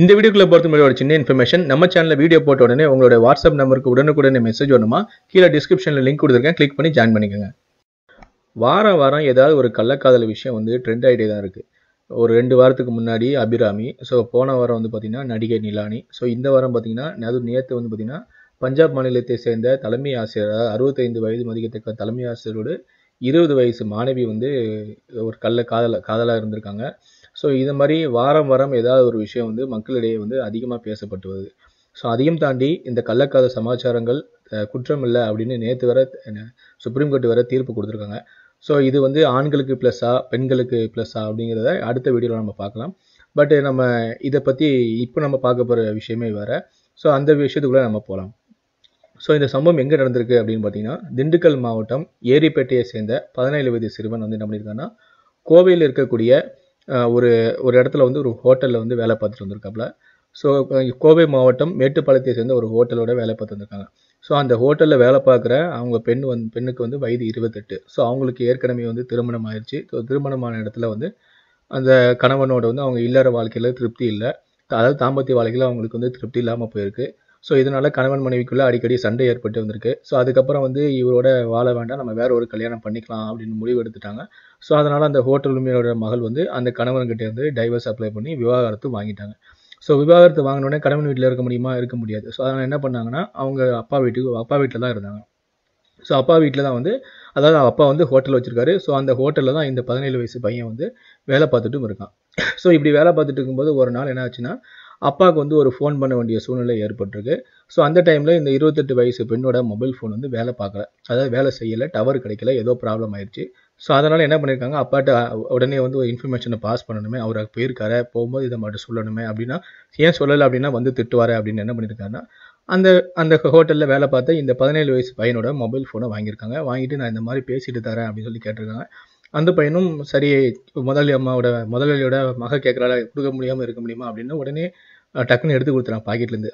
இந்த வீடியோக்குள்ள பொறுத்த மாதிரி ஒரு சின்ன இன்ஃபர்மேஷன் நம்ம சேனலில் வீடியோ போட்ட உடனே உங்களோட வாட்ஸ்அப் நம்பருக்கு உடனுக்குடனே மெசேஜ் வரணுமா கீழே டிஸ்கிரிப்ஷனில் லிங்க் கொடுத்துருக்கேன் கிளிக் பண்ணி ஜாயின் பண்ணிக்கோங்க வாரம் வாரம் ஏதாவது ஒரு கள்ளக்காதல் விஷயம் வந்து ட்ரெண்ட் ஆகிட்டே தான் இருக்குது ஒரு ரெண்டு வாரத்துக்கு முன்னாடி அபிராமி ஸோ போன வாரம் வந்து பார்த்திங்கன்னா நடிகை நிலானி ஸோ இந்த வாரம் பார்த்திங்கன்னா அது நேற்று வந்து பார்த்திங்கன்னா பஞ்சாப் மாநிலத்தை சேர்ந்த தலைமை ஆசிரியர் அறுபத்தைந்து வயது மதிக்கத்தக்க தலைமை ஆசிரியரோடு இருபது வயசு மாணவி வந்து ஒரு கள்ள காதல காதலாக இருந்திருக்காங்க ஸோ இது மாதிரி வாரம் வாரம் ஏதாவது ஒரு விஷயம் வந்து மக்களிடையே வந்து அதிகமாக பேசப்பட்டு வருது ஸோ அதையும் தாண்டி இந்த கள்ளக்காத சமாச்சாரங்கள் குற்றம் இல்லை அப்படின்னு நேற்று வர சுப்ரீம் கோர்ட் வர தீர்ப்பு கொடுத்துருக்காங்க ஸோ இது வந்து ஆண்களுக்கு ப்ளஸ்ஸா பெண்களுக்கு ப்ளஸ்ஸா அப்படிங்கிறத அடுத்த வீடியோவில் நம்ம பார்க்கலாம் பட் நம்ம இதை பற்றி இப்போ நம்ம பார்க்க போகிற விஷயமே வேறு ஸோ அந்த விஷயத்துக்குள்ளே நம்ம போகலாம் ஸோ இந்த சம்பவம் எங்கே நடந்திருக்கு அப்படின்னு பார்த்தீங்கன்னா திண்டுக்கல் மாவட்டம் ஏரிப்பேட்டையை சேர்ந்த பதினேழு வயது சிறுவன் வந்து என்ன பண்ணியிருக்காங்கன்னா கோவையில் இருக்கக்கூடிய ஒரு ஒரு இடத்துல வந்து ஒரு ஹோட்டலில் வந்து வேலை பார்த்துட்டு வந்திருக்காப்புல ஸோ கோவை மாவட்டம் மேட்டுப்பாளையத்தை சேர்ந்த ஒரு ஹோட்டலோட வேலை பார்த்து வந்திருக்காங்க ஸோ அந்த ஹோட்டலில் வேலை பார்க்குற அவங்க பெண் வந்து பெண்ணுக்கு வந்து வயது இருபத்தெட்டு ஸோ அவங்களுக்கு ஏற்கனவே வந்து திருமணம் ஆயிடுச்சு ஸோ திருமணமான இடத்துல வந்து அந்த கணவனோட வந்து அவங்க இல்லற வாழ்க்கையில் திருப்தி இல்லை அதாவது தாம்பத்திய வாழ்க்கையில் அவங்களுக்கு வந்து திருப்தி இல்லாமல் போயிருக்கு ஸோ இதனால் கணவன் மனைவிக்குள்ளே அடிக்கடி சண்டை ஏற்பட்டு வந்திருக்கு ஸோ அதுக்கப்புறம் வந்து இவரோட வாழ வேண்டாம் நம்ம வேற ஒரு கல்யாணம் பண்ணிக்கலாம் அப்படின்னு முடிவு எடுத்துட்டாங்க ஸோ அதனால் அந்த ஹோட்டல் உரிமையோட மகள் வந்து அந்த இருந்து டைவர்ஸ் அப்ளை பண்ணி விவாகரத்து வாங்கிட்டாங்க ஸோ விவாகரத்து வாங்கினோடனே கணவன் வீட்டில் இருக்க முடியுமா இருக்க முடியாது ஸோ அதனால் என்ன பண்ணாங்கன்னா அவங்க அப்பா வீட்டுக்கு அப்பா வீட்டில் தான் இருந்தாங்க ஸோ அப்பா வீட்டில் தான் வந்து அதாவது அப்பா வந்து ஹோட்டல் வச்சுருக்காரு ஸோ அந்த ஹோட்டலில் தான் இந்த பதினேழு வயசு பையன் வந்து வேலை பார்த்துட்டும் இருக்கான் ஸோ இப்படி வேலை பார்த்துட்டு இருக்கும்போது ஒரு நாள் என்ன ஆச்சுன்னா அப்பாவுக்கு வந்து ஒரு ஃபோன் பண்ண வேண்டிய சூழ்நிலை ஏற்பட்டிருக்கு ஸோ அந்த டைமில் இந்த இருபத்தெட்டு வயசு பெண்ணோட மொபைல் ஃபோன் வந்து வேலை பார்க்கல அதாவது வேலை செய்யலை டவர் கிடைக்கல ஏதோ ப்ராப்ளம் ஆயிடுச்சு ஸோ அதனால் என்ன பண்ணியிருக்காங்க அப்பாட்ட உடனே வந்து ஒரு இன்ஃபர்மேஷனை பாஸ் பண்ணணுமே அவர் போயிருக்கார போகும்போது இதை மட்டும் சொல்லணுமே அப்படின்னா ஏன் சொல்லலை அப்படின்னா வந்து திட்டுவார் அப்படின்னு என்ன பண்ணியிருக்காருன்னா அந்த அந்த ஹோட்டலில் வேலை பார்த்து இந்த பதினேழு வயசு பையனோட மொபைல் ஃபோனை வாங்கியிருக்காங்க வாங்கிட்டு நான் இந்த மாதிரி பேசிட்டு தரேன் அப்படின்னு சொல்லி கேட்டிருக்காங்க அந்த பையனும் சரி முதலி அம்மாவோட முதலாளியோட மக கேட்குறால கொடுக்க முடியாமல் இருக்க முடியுமா அப்படின்னு உடனே டக்குன்னு எடுத்து கொடுத்துறான் பாக்கெட்லேருந்து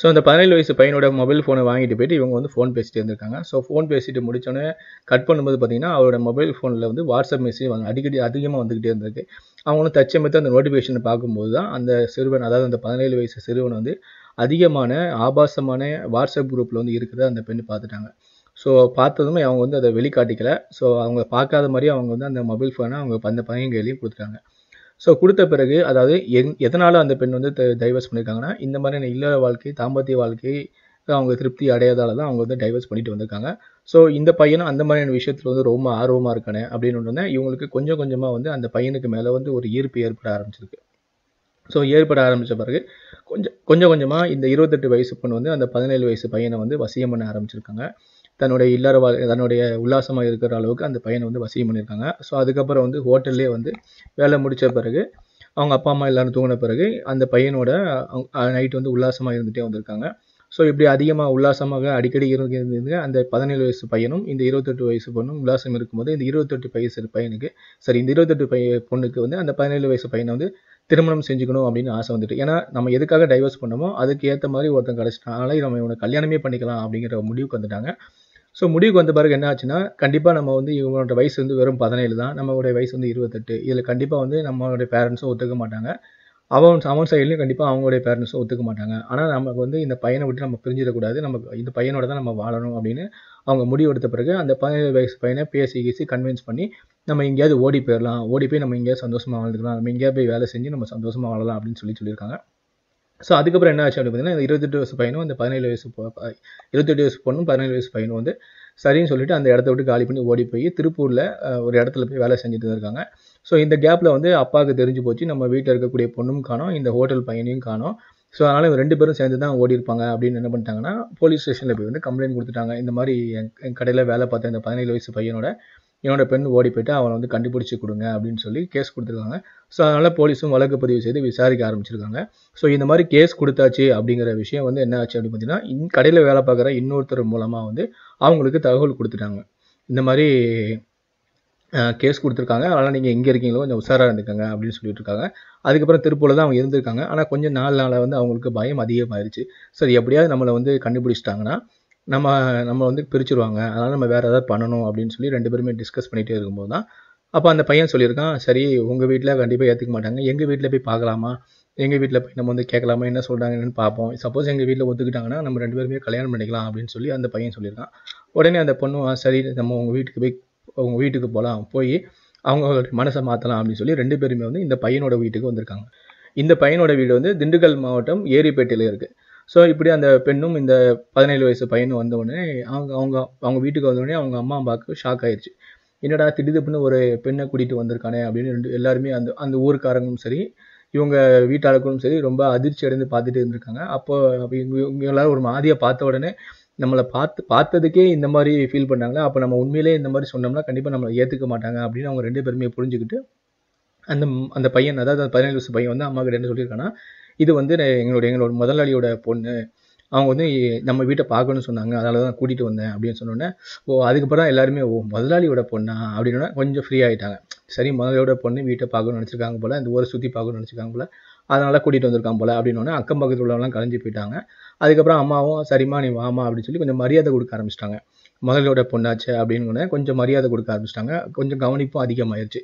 ஸோ அந்த பதினேழு வயசு பையனோட மொபைல் ஃபோனை வாங்கிட்டு போயிட்டு இவங்க வந்து ஃபோன் பேசிட்டு இருந்திருக்காங்க ஸோ ஃபோன் பேசிட்டு முடிச்சோன்னே கட் பண்ணும்போது பார்த்தீங்கன்னா அவரோட மொபைல் ஃபோனில் வந்து வாட்ஸ்அப் மெசேஜ் வாங்க அடிக்கடி அதிகமாக வந்துக்கிட்டே இருந்திருக்கு அவங்களும் தச்சமத்து அந்த நோட்டிஃபிகேஷனை பார்க்கும்போது தான் அந்த சிறுவன் அதாவது அந்த பதினேழு வயசு சிறுவன் வந்து அதிகமான ஆபாசமான வாட்ஸ்அப் குரூப்பில் வந்து இருக்கிறத அந்த பெண்ணு பார்த்துட்டாங்க ஸோ பார்த்ததுமே அவங்க வந்து அதை வெளிக்காட்டிக்கல ஸோ அவங்க பார்க்காத மாதிரி அவங்க வந்து அந்த மொபைல் ஃபோனை அவங்க அந்த பையன் கையிலையும் கொடுத்துட்டாங்க ஸோ கொடுத்த பிறகு அதாவது எங் எதனால் அந்த பெண் வந்து டைவர்ஸ் பண்ணியிருக்காங்கன்னா இந்த மாதிரியான இல்லாத வாழ்க்கை தாம்பத்திய வாழ்க்கை அவங்க திருப்தி அடையாதால தான் அவங்க வந்து டைவர்ஸ் பண்ணிட்டு வந்திருக்காங்க ஸோ இந்த பையனும் அந்த மாதிரியான விஷயத்தில் வந்து ரொம்ப ஆர்வமாக இருக்கானே அப்படின்னு ஒன்று இவங்களுக்கு கொஞ்சம் கொஞ்சமாக வந்து அந்த பையனுக்கு மேலே வந்து ஒரு ஈர்ப்பு ஏற்பட ஆரம்பிச்சிருக்கு ஸோ ஏற்பட ஆரம்பித்த பிறகு கொஞ்சம் கொஞ்சம் கொஞ்சமாக இந்த இருபத்தெட்டு வயசு பொண்ணு வந்து அந்த பதினேழு வயசு பையனை வந்து வசியம் பண்ண ஆரம்பிச்சிருக்காங்க தன்னுடைய இல்லற வா தன்னுடைய உல்லாசமாக இருக்கிற அளவுக்கு அந்த பையனை வந்து வசதி பண்ணியிருக்காங்க ஸோ அதுக்கப்புறம் வந்து ஹோட்டல்லே வந்து வேலை முடித்த பிறகு அவங்க அப்பா அம்மா எல்லோரும் தூங்கின பிறகு அந்த பையனோட நைட் வந்து உல்லாசமாக இருந்துகிட்டே வந்திருக்காங்க ஸோ இப்படி அதிகமாக உல்லாசமாக அடிக்கடி இருந்துங்க அந்த பதினேழு வயசு பையனும் இந்த இருபத்தெட்டு வயசு பொண்ணும் உல்லாசம் இருக்கும்போது இந்த இருபத்தெட்டு வயசு பையனுக்கு சரி இந்த இருபத்தெட்டு பைய பொண்ணுக்கு வந்து அந்த பதினேழு வயசு பையனை வந்து திருமணம் செஞ்சுக்கணும் அப்படின்னு ஆசை வந்துட்டு ஏன்னா நம்ம எதுக்காக டைவர்ஸ் பண்ணமோ அதுக்கு ஏற்ற மாதிரி ஒருத்தன் கிடச்சிட்டாங்களே நம்ம இவனை கல்யாணமே பண்ணிக்கலாம் அப்படிங்கிற முடிவுக்கு வந்துட்டாங்க ஸோ முடிவுக்கு வந்த பிறகு என்ன ஆச்சுன்னா கண்டிப்பாக நம்ம வந்து இவங்களோட வயசு வந்து வெறும் பதினேழு தான் நம்மளுடைய வயசு வந்து இருபத்தெட்டு இதில் கண்டிப்பாக வந்து நம்மளுடைய பேரண்ட்ஸும் ஒத்துக்க மாட்டாங்க அவன் அவன் சைட்லையும் கண்டிப்பாக அவங்களுடைய பேரண்ட்ஸும் ஒத்துக்க மாட்டாங்க ஆனால் நமக்கு வந்து இந்த பையனை விட்டு நம்ம பிரிஞ்சிடக்கூடாது நமக்கு இந்த பையனோட தான் நம்ம வாழணும் அப்படின்னு அவங்க முடிவு எடுத்த பிறகு அந்த பதினேழு வயசு பையனை பேசி கேசி கன்வின்ஸ் பண்ணி நம்ம எங்கேயாவது ஓடி போயிடலாம் ஓடி போய் நம்ம எங்கேயாவது சந்தோஷமாக வாழ்ந்துக்கலாம் நம்ம எங்கேயாவது போய் வேலை செஞ்சு நம்ம சந்தோஷமாக வாழலாம் அப்படின்னு சொல்லி சொல்லியிருக்காங்க ஸோ அதுக்கப்புறம் என்ன ஆச்சு அப்படின்னு பார்த்தீங்கன்னா இருபத்தெட்டு வயசு பையனும் அந்த பதினேழு வயசு இருபத்தெட்டு வயசு பொண்ணும் பதினேழு வயசு பையனும் வந்து சரின்னு சொல்லிட்டு அந்த இடத்த விட்டு காலி பண்ணி ஓடி போய் திருப்பூரில் ஒரு இடத்துல போய் வேலை செஞ்சுட்டு இருக்காங்க ஸோ இந்த கேப்பில் வந்து அப்பாவுக்கு தெரிஞ்சு போச்சு நம்ம வீட்டில் இருக்கக்கூடிய பொண்ணும் காணும் இந்த ஹோட்டல் பையனையும் காணும் ஸோ அதனால் ரெண்டு பேரும் சேர்ந்து தான் ஓடி இருப்பாங்க அப்படின்னு என்ன பண்ணிட்டாங்கன்னா போலீஸ் ஸ்டேஷனில் போய் வந்து கம்ப்ளைண்ட் கொடுத்துட்டாங்க இந்த மாதிரி என் கடையில் வேலை பார்த்த இந்த பதினேழு வயசு பையனோட இவனோட பெண் ஓடி போயிட்டு அவனை வந்து கண்டுபிடிச்சி கொடுங்க அப்படின்னு சொல்லி கேஸ் கொடுத்துருக்காங்க ஸோ அதனால் போலீஸும் வழக்கு பதிவு செய்து விசாரிக்க ஆரம்பிச்சிருக்காங்க ஸோ இந்த மாதிரி கேஸ் கொடுத்தாச்சு அப்படிங்கிற விஷயம் வந்து என்ன ஆச்சு அப்படின்னு பார்த்தீங்கன்னா கடையில் வேலை பார்க்குற இன்னொருத்தர் மூலமாக வந்து அவங்களுக்கு தகவல் கொடுத்துட்டாங்க இந்த மாதிரி கேஸ் கொடுத்துருக்காங்க அதனால் நீங்கள் எங்கே இருக்கீங்களோ கொஞ்சம் உஷாராக இருந்துக்காங்க அப்படின்னு சொல்லிட்டு இருக்காங்க அதுக்கப்புறம் திருப்பூரில் தான் அவங்க இருந்திருக்காங்க ஆனால் கொஞ்சம் நாள் நாளாக வந்து அவங்களுக்கு பயம் அதிகமாகிருச்சு சரி எப்படியாவது நம்மளை வந்து கண்டுபிடிச்சிட்டாங்கன்னா நம்ம நம்ம வந்து பிரிச்சுருவாங்க அதனால் நம்ம வேறு ஏதாவது பண்ணணும் அப்படின்னு சொல்லி ரெண்டு பேருமே டிஸ்கஸ் பண்ணிகிட்டே இருக்கும்போது தான் அப்போ அந்த பையன் சொல்லியிருக்கான் சரி உங்கள் வீட்டில் கண்டிப்பாக ஏற்றுக்க மாட்டாங்க எங்கள் வீட்டில் போய் பார்க்கலாமா எங்கள் வீட்டில் போய் நம்ம வந்து கேட்கலாமா என்ன சொல்கிறாங்க என்னென்னு பார்ப்போம் சப்போஸ் எங்கள் வீட்டில் ஒத்துக்கிட்டாங்கன்னா நம்ம ரெண்டு பேருமே கல்யாணம் பண்ணிக்கலாம் அப்படின்னு சொல்லி அந்த பையன் சொல்லியிருக்கான் உடனே அந்த பொண்ணு சரி நம்ம உங்கள் வீட்டுக்கு போய் உங்கள் வீட்டுக்கு போகலாம் போய் அவங்க மனசை மாற்றலாம் அப்படின்னு சொல்லி ரெண்டு பேருமே வந்து இந்த பையனோட வீட்டுக்கு வந்திருக்காங்க இந்த பையனோட வீடு வந்து திண்டுக்கல் மாவட்டம் ஏரிப்பேட்டையில் இருக்குது ஸோ இப்படி அந்த பெண்ணும் இந்த பதினேழு வயசு பையனும் வந்தவுடனே அவங்க அவங்க அவங்க வீட்டுக்கு வந்தோடனே அவங்க அம்மா அப்பாவுக்கு ஷாக் ஆயிடுச்சு என்னடா திடீர்னு ஒரு பெண்ணை கூட்டிகிட்டு வந்திருக்கானே அப்படின்னு ரெண்டு எல்லாருமே அந்த அந்த ஊருக்காரங்களும் சரி இவங்க வீட்டாளர்களும் சரி ரொம்ப அதிர்ச்சி அடைந்து பார்த்துட்டு இருந்திருக்காங்க அப்போ இவங்க இவங்க எல்லாரும் ஒரு மாதிரியை பார்த்த உடனே நம்மளை பார்த்து பார்த்ததுக்கே இந்த மாதிரி ஃபீல் பண்ணாங்க அப்போ நம்ம உண்மையிலே இந்த மாதிரி சொன்னோம்னா கண்டிப்பாக நம்மளை ஏற்றுக்க மாட்டாங்க அப்படின்னு அவங்க ரெண்டு பேருமே புரிஞ்சுக்கிட்டு அந்த அந்த பையன் அதாவது பதினேழு வயசு பையன் வந்து அம்மாக்கிட்ட என்ன சொல்லியிருக்காங்கன்னா இது வந்து எங்களோட எங்களோட முதலாளியோட பொண்ணு அவங்க வந்து நம்ம வீட்டை பார்க்கணும்னு சொன்னாங்க அதனால தான் கூட்டிகிட்டு வந்தேன் அப்படின்னு சொன்னோன்னே ஓ அதுக்கப்புறம் எல்லாருமே ஓ முதலாளியோட பொண்ணா அப்படின்னா கொஞ்சம் ஃப்ரீ ஆகிட்டாங்க சரி முதலாளியோட பொண்ணு வீட்டை பார்க்கணும்னு நினச்சிருக்காங்க போல் இந்த ஊரை சுற்றி பார்க்கணும்னு நினச்சிருக்காங்க போல் அதனால் கூட்டிகிட்டு வந்திருக்காங்க போல் அப்படின்னு அக்கம் பக்கத்தில் உள்ளவெல்லாம் கலைஞ்சு போயிட்டாங்க அதுக்கப்புறம் அம்மாவும் சரிம்மா நீ வாமா அப்படின்னு சொல்லி கொஞ்சம் மரியாதை கொடுக்க ஆரம்பிச்சிட்டாங்க முதலியோட பொண்ணாச்சு அப்படின்னு கொஞ்சம் மரியாதை கொடுக்க ஆரம்பிச்சிட்டாங்க கொஞ்சம் கவனிப்பும் அதிகமாயிருச்சு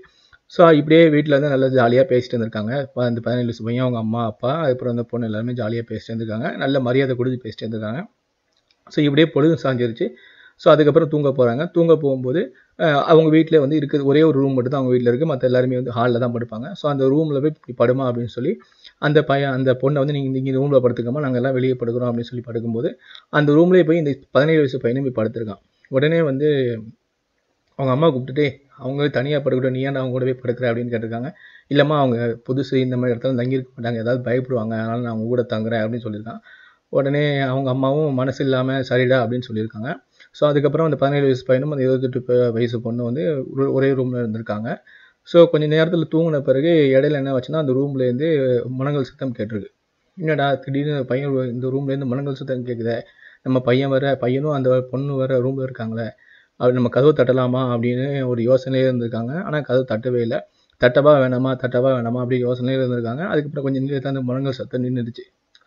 ஸோ இப்படியே வீட்டில் வந்து நல்லா ஜாலியாக பேசிட்டு இருந்திருக்காங்க இப்போ அந்த பதினேழு பையன் அவங்க அம்மா அப்பா அதுக்கப்புறம் அந்த பொண்ணு எல்லாருமே ஜாலியாக பேசிட்டு இருந்திருக்காங்க நல்ல மரியாதை கொடுத்து பேசிட்டு இருந்திருக்காங்க ஸோ இப்படியே பொழுது சாஞ்சிருச்சு ஸோ அதுக்கப்புறம் தூங்க போகிறாங்க தூங்க போகும்போது அவங்க வீட்டில் வந்து இருக்குது ஒரே ஒரு ரூம் மட்டும் தான் அவங்க வீட்டில் இருக்குது மற்ற எல்லாருமே வந்து ஹாலில் தான் படுப்பாங்க ஸோ அந்த ரூமில் போய் இப்படி படுமா அப்படின்னு சொல்லி அந்த பையன் அந்த பொண்ணை வந்து நீங்கள் இங்கே ரூமில் படுத்துக்கோமா நாங்கள் எல்லாம் வெளியே படுக்கிறோம் அப்படின்னு சொல்லி படுக்கும்போது அந்த ரூம்லேயே போய் இந்த பதினேழு வயசு பையனும் போய் படுத்துருக்கான் உடனே வந்து அவங்க அம்மா கூப்பிட்டுட்டே அவங்க தனியாக படுக்கட்டும் நீ ஏன் அவங்க கூட போய் படுக்கிற அப்படின்னு கேட்டிருக்காங்க இல்லைம்மா அவங்க புதுசு இந்த மாதிரி இடத்துல தங்கியிருக்க மாட்டாங்க ஏதாவது பயப்படுவாங்க அதனால் நான் அவங்க கூட தங்குறேன் அப்படின்னு சொல்லியிருக்கான் உடனே அவங்க அம்மாவும் மனசு இல்லாமல் சரிடா அப்படின்னு சொல்லியிருக்காங்க ஸோ அதுக்கப்புறம் அந்த பதினேழு வயசு பையனும் அந்த இருபத்தெட்டு வயசு பொண்ணு வந்து ஒரே ரூமில் இருந்திருக்காங்க ஸோ கொஞ்சம் நேரத்தில் தூங்கின பிறகு இடையில என்ன வச்சுன்னா அந்த ரூம்லேருந்து மனங்கள் சுத்தம் கேட்டிருக்கு என்னடா திடீர்னு பையன் இந்த ரூம்லேருந்து மனங்கள் சுத்தம் கேட்குது நம்ம பையன் வர பையனும் அந்த பொண்ணு வர ரூமில் இருக்காங்களே அப்படி நம்ம கதவு தட்டலாமா அப்படின்னு ஒரு யோசனையே இருந்திருக்காங்க ஆனால் கதவு தட்டவே இல்லை தட்டவா வேணாமா தட்டவா வேணாமா அப்படி யோசனையே இருந்திருக்காங்க அதுக்கப்புறம் கொஞ்சம் நின்று அந்த முழங்கல் சத்தம் நின்றுடுச்சு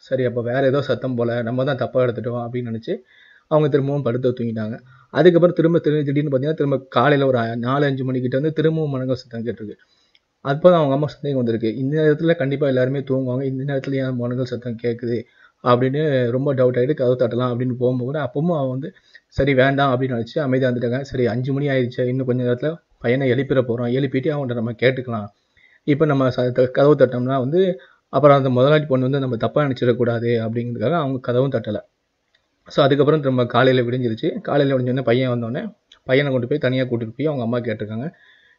சரி அப்போ வேறு ஏதோ சத்தம் போல் நம்ம தான் தப்பாக எடுத்துட்டோம் அப்படின்னு நினச்சி அவங்க திரும்பவும் படுத்து தூங்கிட்டாங்க அதுக்கப்புறம் திரும்ப திரும்ப திடீர்னு பார்த்தீங்கன்னா திரும்ப காலையில் ஒரு நாலு அஞ்சு மணிக்கிட்ட வந்து திரும்பவும் முழங்கல் சத்தம் கேட்டிருக்கு அப்போ தான் அவங்க அம்மா சந்தேகம் வந்திருக்கு இந்த நேரத்தில் கண்டிப்பாக எல்லாருமே தூங்குவாங்க இந்த நேரத்தில் ஏன் முழங்கல் சத்தம் கேட்குது அப்படின்னு ரொம்ப டவுட் ஆகிட்டு கதவு தட்டலாம் அப்படின்னு போகும்போது அப்பவும் அவன் வந்து சரி வேண்டாம் அப்படின்னு நினச்சி அமைதியாக இருந்துட்டாங்க சரி அஞ்சு மணி ஆயிடுச்சு இன்னும் கொஞ்சம் நேரத்தில் பையனை எழுப்பிட போகிறோம் எழுப்பிட்டு அவன்கிட்ட நம்ம கேட்டுக்கலாம் இப்போ நம்ம ச கதவு தட்டோம்னா வந்து அப்புறம் அந்த முதலாளி பொண்ணு வந்து நம்ம தப்பாக நினச்சிடக்கூடாது அப்படிங்கிறதுக்காக அவங்க கதவும் தட்டலை ஸோ அதுக்கப்புறம் திரும்ப காலையில் விடிஞ்சிருச்சு காலையில் விடிஞ்சோடனே பையன் வந்தோடனே பையனை கொண்டு போய் தனியாக கூட்டிகிட்டு போய் அவங்க அம்மா கேட்டிருக்காங்க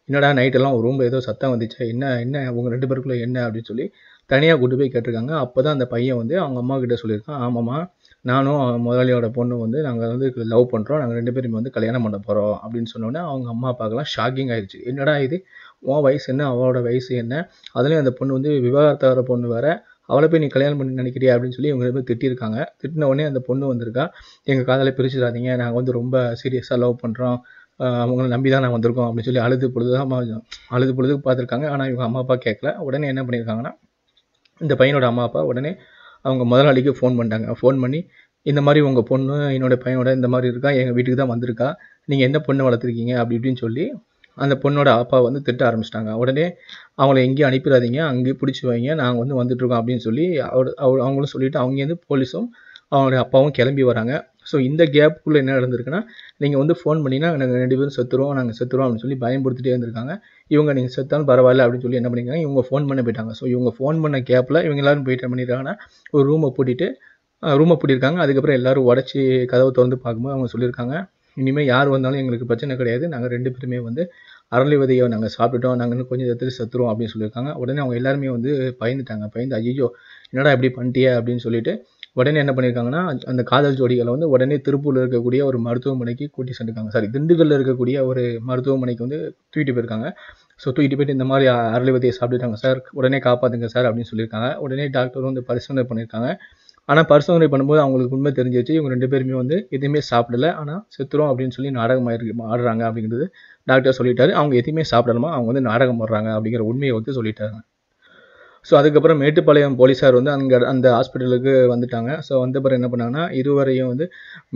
என்னடா நைட்டெல்லாம் ஒரு ரூம் ஏதோ சத்தம் வந்துச்சு என்ன என்ன அவங்க ரெண்டு பேருக்குள்ளே என்ன அப்படின்னு சொல்லி தனியாக கொண்டு போய் கேட்டிருக்காங்க அப்போ தான் அந்த பையன் வந்து அவங்க அம்மா கிட்ட சொல்லியிருக்கான் ஆமாம்மா நானும் முதலாளியோட பொண்ணு வந்து நாங்கள் வந்து லவ் பண்ணுறோம் நாங்கள் ரெண்டு பேரும் வந்து கல்யாணம் பண்ண போகிறோம் அப்படின்னு சொன்னோன்னே அவங்க அம்மா அப்பாக்கெல்லாம் ஷாக்கிங் ஆயிடுச்சு என்னடா இது உன் வயசு என்ன அவளோட வயசு என்ன அதுலேயும் அந்த பொண்ணு வந்து வர பொண்ணு வேற அவளை போய் நீ கல்யாணம் பண்ணி நினைக்கிறியா அப்படின்னு சொல்லி இவங்க போய் திட்டிருக்காங்க திட்டின உடனே அந்த பொண்ணு வந்திருக்கா எங்கள் காதலை பிரிச்சிடாதீங்க நாங்கள் வந்து ரொம்ப சீரியஸாக லவ் பண்ணுறோம் அவங்கள நம்பி தான் நாங்கள் வந்திருக்கோம் அப்படின்னு சொல்லி அழுது பொழுது தான் அழுது பொழுது பார்த்துருக்காங்க ஆனால் இவங்க அம்மா அப்பா கேட்கல உடனே என்ன பண்ணியிருக்காங்கன்னா இந்த பையனோட அம்மா அப்பா உடனே அவங்க முதலாளிக்கு ஃபோன் பண்ணிட்டாங்க ஃபோன் பண்ணி இந்த மாதிரி உங்கள் பொண்ணு என்னோடய பையனோட இந்த மாதிரி இருக்கா எங்கள் வீட்டுக்கு தான் வந்திருக்கா நீங்கள் எந்த பொண்ணு வளர்த்துருக்கீங்க அப்படி இப்படின்னு சொல்லி அந்த பொண்ணோட அப்பா வந்து திட்ட ஆரம்பிச்சிட்டாங்க உடனே அவங்கள எங்கேயும் அனுப்பிடாதீங்க அங்கேயும் பிடிச்சி வைங்க நாங்கள் வந்து வந்துட்டுருக்கோம் அப்படின்னு சொல்லி அவர் அவங்களும் சொல்லிவிட்டு அவங்கேருந்து போலீஸும் அவங்களுடைய அப்பாவும் கிளம்பி வராங்க ஸோ இந்த கேப்புக்குள்ளே என்ன நடந்திருக்குன்னா நீங்கள் வந்து ஃபோன் பண்ணினா நாங்கள் ரெண்டு பேரும் செத்துருவோம் நாங்கள் செத்துருவோம் அப்படின்னு சொல்லி பயன்படுத்திட்டே இருந்திருக்காங்க இவங்க நீங்கள் செத்தாலும் பரவாயில்ல அப்படின்னு சொல்லி என்ன பண்ணிருக்காங்க இவங்க ஃபோன் பண்ண போயிட்டாங்க ஸோ இவங்க ஃபோன் பண்ண கேப்பில் இவங்க எல்லோரும் போயிட்டு பண்ணியிருக்காங்கன்னா ஒரு ரூமை பூட்டிட்டு ரூமை பூட்டியிருக்காங்க அதுக்கப்புறம் எல்லோரும் உடச்சி கதவை திறந்து பார்க்கும்போது அவங்க சொல்லியிருக்காங்க இனிமேல் யார் வந்தாலும் எங்களுக்கு பிரச்சனை கிடையாது நாங்கள் ரெண்டு பேருமே வந்து அரளி விதையை நாங்கள் சாப்பிட்டுட்டோம் நாங்கள் இன்னும் கொஞ்சம் எடுத்து சத்துருவோம் அப்படின்னு சொல்லியிருக்காங்க உடனே அவங்க எல்லாருமே வந்து பயந்துட்டாங்க பயந்து ஐயோ என்னடா இப்படி பண்ணிட்டியே அப்படின்னு சொல்லிட்டு உடனே என்ன பண்ணியிருக்காங்கன்னா அந்த காதல் ஜோடிகளை வந்து உடனே திருப்பூரில் இருக்கக்கூடிய ஒரு மருத்துவமனைக்கு கூட்டி சென்றிருக்காங்க சாரி திண்டுக்கல்ல இருக்கக்கூடிய ஒரு மருத்துவமனைக்கு வந்து தூக்கிட்டு போயிருக்காங்க ஸோ தூக்கிட்டு போயிட்டு இந்த மாதிரி அரளிவதையை சாப்பிட்டுட்டாங்க சார் உடனே காப்பாற்றுங்க சார் அப்படின்னு சொல்லியிருக்காங்க உடனே டாக்டரும் வந்து பரிசோதனை பண்ணியிருக்காங்க ஆனால் பரிசோதனை பண்ணும்போது அவங்களுக்கு உண்மை தெரிஞ்சிச்சு இவங்க ரெண்டு பேருமே வந்து எதுவுமே சாப்பிடல ஆனால் செத்துறோம் அப்படின்னு சொல்லி நாடகமாக இருக்கு ஆடுறாங்க அப்படிங்கிறது டாக்டர் சொல்லிட்டாரு அவங்க எதுவுமே சாப்பிடலாமா அவங்க வந்து நாடகம் போடுறாங்க அப்படிங்கிற உண்மையை வந்து சொல்லிட்டாங்க ஸோ அதுக்கப்புறம் மேட்டுப்பாளையம் போலீஸார் வந்து அங்கே அந்த ஹாஸ்பிட்டலுக்கு வந்துட்டாங்க ஸோ வந்த பிறகு என்ன பண்ணாங்கன்னா இருவரையும் வந்து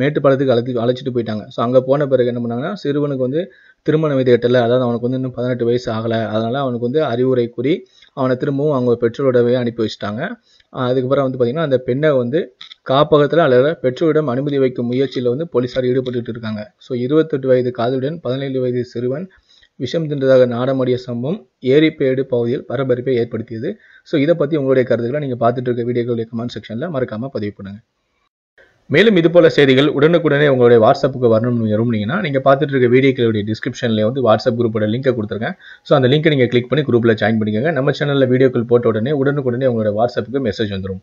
மேட்டுப்பாளையத்துக்கு அழைத்து அழைச்சிட்டு போயிட்டாங்க ஸோ அங்கே போன பிறகு என்ன பண்ணாங்கன்னா சிறுவனுக்கு வந்து திருமண விதை எட்டலை அதாவது அவனுக்கு வந்து இன்னும் பதினெட்டு வயசு ஆகலை அதனால் அவனுக்கு வந்து அறிவுரை கூறி அவனை திரும்பவும் அவங்க பெற்றோரோடவே அனுப்பி வச்சுட்டாங்க அதுக்கப்புறம் வந்து பார்த்திங்கன்னா அந்த பெண்ணை வந்து காப்பகத்தில் அல்லது பெற்றோரிடம் அனுமதி வைக்கும் முயற்சியில் வந்து போலீஸார் ஈடுபட்டு இருக்காங்க ஸோ இருபத்தெட்டு வயது காதலுடன் பதினேழு வயது சிறுவன் விஷம் தின்றதாக நாடமாடிய சம்பவம் ஏரிப்பேடு பகுதியில் பரபரப்பை ஏற்படுத்தியது ஸோ இதை பற்றி உங்களுடைய கருத்துக்களை நீங்கள் பார்த்துட்டு இருக்க வீடியோக்களுடைய கமெண்ட் செக்ஷனில் மறக்காமல் பதிவு பண்ணுங்கள் மேலும் இது போல செய்திகள் உடனுக்குடனே உங்களுடைய வாட்ஸ்அப்புக்கு வரணும்னு விரும்புனீங்கன்னா நீங்கள் பார்த்துட்டு இருக்க வீடியோக்களுடைய டிஸ்கிரிப்ஷனில் வந்து வாட்ஸ்அப் குரூப்போட லிங்கை கொடுத்துருக்கேன் ஸோ அந்த லிங்க்கை நீங்கள் கிளிக் பண்ணி குரூப்பில் ஜாயின் பண்ணிக்கோங்க நம்ம சேனலில் வீடியோக்கள் போட்ட உடனே உடனுக்குடனே உங்களோட வாட்ஸ்அப்புக்கு மெசேஜ் வந்துடும்